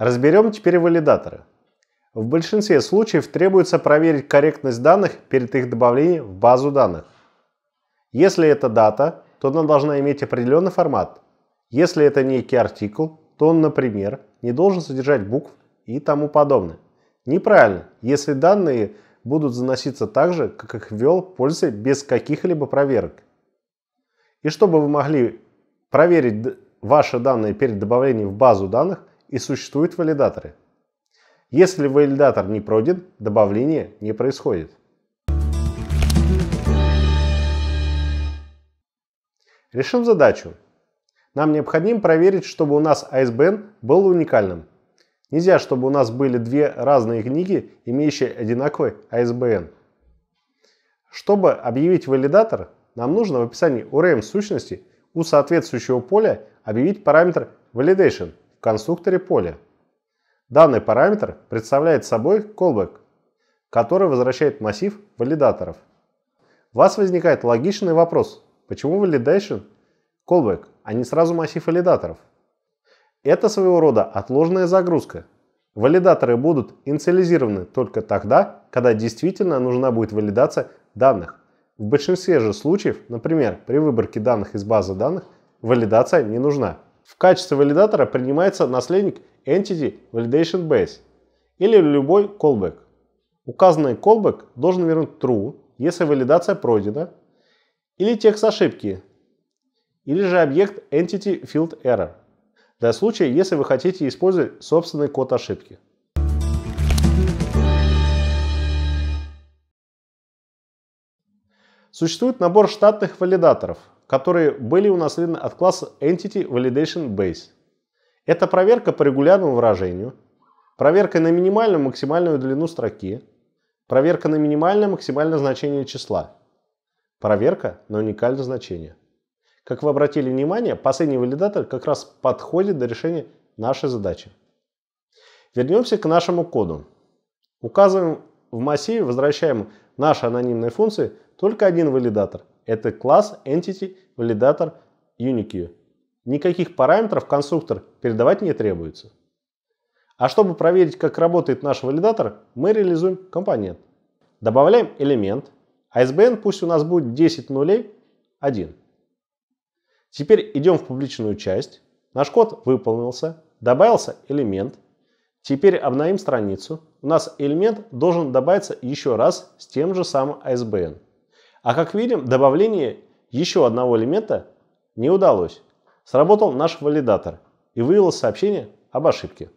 Разберем теперь валидаторы. В большинстве случаев требуется проверить корректность данных перед их добавлением в базу данных. Если это дата, то она должна иметь определенный формат. Если это некий артикул, то он, например, не должен содержать букв и тому подобное. Неправильно, если данные будут заноситься так же, как их ввел пользователь без каких-либо проверок. И чтобы вы могли проверить ваши данные перед добавлением в базу данных, и существуют валидаторы. Если валидатор не пройден, добавление не происходит. Решим задачу. Нам необходимо проверить, чтобы у нас ISBN был уникальным. Нельзя, чтобы у нас были две разные книги, имеющие одинаковый ISBN. Чтобы объявить валидатор, нам нужно в описании URM эм сущности у соответствующего поля объявить параметр validation, конструкторе поля. Данный параметр представляет собой callback, который возвращает массив валидаторов. У вас возникает логичный вопрос, почему validation callback, а не сразу массив валидаторов? Это своего рода отложенная загрузка. Валидаторы будут инициализированы только тогда, когда действительно нужна будет валидация данных. В большинстве же случаев, например, при выборке данных из базы данных, валидация не нужна. В качестве валидатора принимается наследник Entity Validation Base или любой callback. Указанный callback должен вернуть true, если валидация пройдена, или текст ошибки, или же объект Entity Field Error для случая, если вы хотите использовать собственный код ошибки. Существует набор штатных валидаторов – которые были унаследованы от класса Entity Validation Base. Это проверка по регулярному выражению, проверка на минимальную максимальную длину строки, проверка на минимальное максимальное значение числа, проверка на уникальное значение. Как вы обратили внимание, последний валидатор как раз подходит до решения нашей задачи. Вернемся к нашему коду. Указываем в массиве, возвращаем нашей анонимной функции только один валидатор это класс Entity Validator UniQ. Никаких параметров конструктор передавать не требуется. А чтобы проверить, как работает наш валидатор, мы реализуем компонент. Добавляем элемент. ISBN а пусть у нас будет 10 нулей 1. Теперь идем в публичную часть. Наш код выполнился. Добавился элемент. Теперь обновим страницу. У нас элемент должен добавиться еще раз с тем же самым ISBN. А как видим, добавление еще одного элемента не удалось. Сработал наш валидатор и выявил сообщение об ошибке.